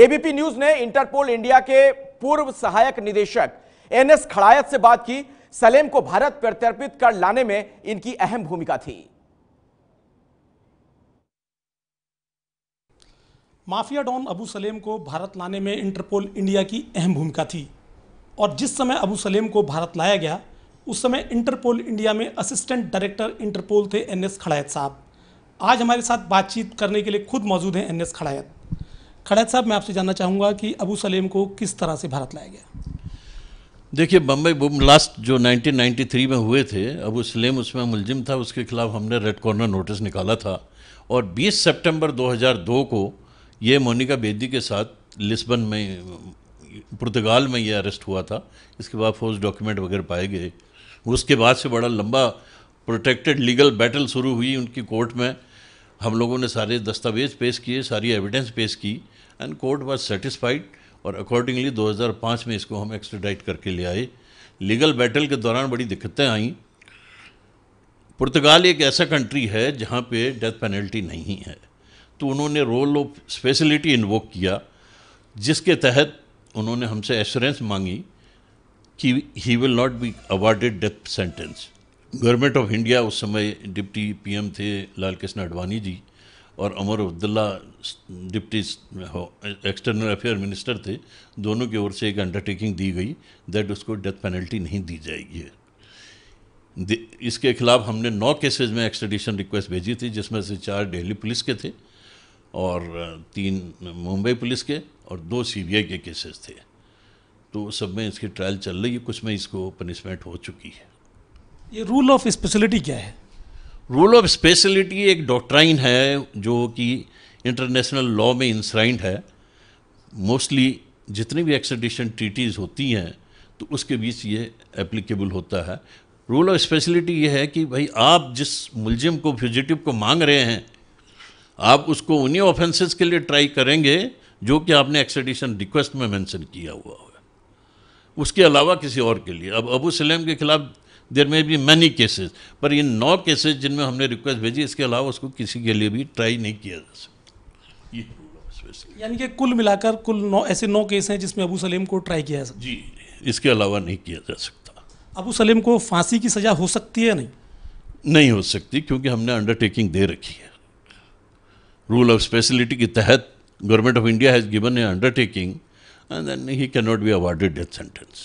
ABP news ने Interpol India के पूर्व सहायक निदेशक एनएस खड़ायत से बात की सलेम को भारत प्रत्यर्पित कर लाने में इनकी अहम भूमिका थी माफिया डॉन अबू सलेम को भारत लाने में इंटरपोल इंडिया की अहम भूमिका थी और जिस समय अबू सलेम को भारत लाया गया उस समय इंटरपोल इंडिया में असिस्टेंट डायरेक्टर इंटरपोल थे एन एस खड़ायत साहब आज हमारे साथ बातचीत करने के लिए खुद मौजूद हैं एन एस खड़ायत खड़ा साहब मैं आपसे जानना चाहूँगा कि अबू सलेम को किस तरह से भारत लाया गया देखिए बम्बई बुम लास्ट जो 1993 में हुए थे अबू सलेम उसमें मुलजिम था उसके खिलाफ हमने रेड कॉर्नर नोटिस निकाला था और 20 सितंबर 2002 को ये मोनिका बेदी के साथ लिस्बन में पुर्तगाल में ये अरेस्ट हुआ था इसके बाद फोज डॉक्यूमेंट वगैरह पाए गए उसके बाद से बड़ा लंबा प्रोटेक्टेड लीगल बैटल शुरू हुई उनकी कोर्ट में हम लोगों ने सारे दस्तावेज पेश किए सारी एविडेंस पेश की एंड कोर्ट वॉज सेटिस्फाइड और अकॉर्डिंगली 2005 में इसको हम एक्सट्राडाइट करके ले आए लीगल बैटल के दौरान बड़ी दिक्कतें आई पुर्तगाल एक ऐसा कंट्री है जहाँ पे डेथ पेनल्टी नहीं है तो उन्होंने रोल ऑफ स्पेशलिटी इन्वोक किया जिसके तहत उन्होंने हमसे एश्योरेंस मांगी कि he will not be awarded death sentence government of India उस समय डिप्टी पीएम थे लाल कृष्ण आडवाणी जी और Omar Abdullah deputy external affair minister थे दोनों की ओर से एक अंडरटेकिंग दी गई दैट उसको डेथ पेनल्टी नहीं दी जाएगी इसके खिलाफ हमने नौ केसेस में एक्सट्रेडिशन रिक्वेस्ट भेजी थी जिसमें से चार दिल्ली पुलिस के थे और तीन मुंबई पुलिस के और दो सीबीआई के केसेस थे तो सब में इसकी ट्रायल चल रही है कुछ में इसको पनिशमेंट हो चुकी है ये रूल ऑफ स्पेशलिटी क्या है रूल ऑफ स्पेशलिटी एक डॉक्ट्राइन है जो कि इंटरनेशनल लॉ में इंसराइंड है मोस्टली जितनी भी एक्सडिशन ट्रीटीज़ होती हैं तो उसके बीच ये एप्लीकेबल होता है रूल ऑफ स्पेशलिटी ये है कि भाई आप जिस मुलजिम को फ्यूजिटिव को मांग रहे हैं आप उसको उन्हीं ऑफेंसेस के लिए ट्राई करेंगे जो कि आपने एक्सडिशन रिक्वेस्ट में मेंशन किया हुआ है उसके अलावा किसी और के लिए अब अबू सलेम के खिलाफ देर में बी मैनी केसेज पर इन नौ केसेज जिनमें हमने रिक्वेस्ट भेजी इसके अलावा उसको किसी के लिए भी ट्राई नहीं किया जा सकता यानी कि कुल मिलाकर कुल नौ ऐसे नौ केस हैं जिसमें अबू सलीम को ट्राई किया जा जी इसके अलावा नहीं किया जा सकता अबू सलीम को फांसी की सज़ा हो सकती है नहीं नहीं हो सकती क्योंकि हमने अंडरटेकिंग दे रखी है रूल ऑफ स्पेशलिटी के तहत government of India has given a undertaking and then he can not be awarded death sentence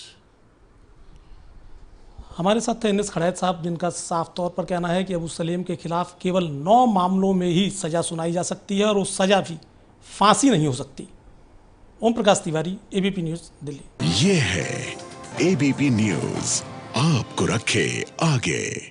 हमारे साथ थे एनएस खड़ैत साहब जिनका साफ तौर पर कहना है कि अबू सलीम के खिलाफ केवल नौ मामलों में ही सज़ा सुनाई जा सकती है और वो सज़ा भी फांसी नहीं हो सकती ओम प्रकाश तिवारी एबीपी न्यूज़ दिल्ली ये है एबीपी न्यूज़ आपको रखे आगे